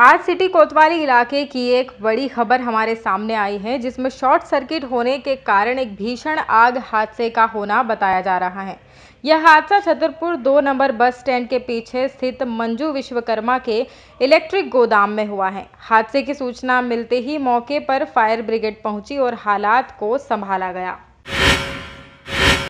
आज सिटी कोतवाली इलाके की एक बड़ी खबर हमारे सामने आई है जिसमें शॉर्ट सर्किट होने के कारण एक भीषण आग हादसे का होना बताया जा रहा है यह हादसा छतरपुर दो नंबर बस स्टैंड के पीछे स्थित मंजू विश्वकर्मा के इलेक्ट्रिक गोदाम में हुआ है हादसे की सूचना मिलते ही मौके पर फायर ब्रिगेड पहुंची और हालात को संभाला गया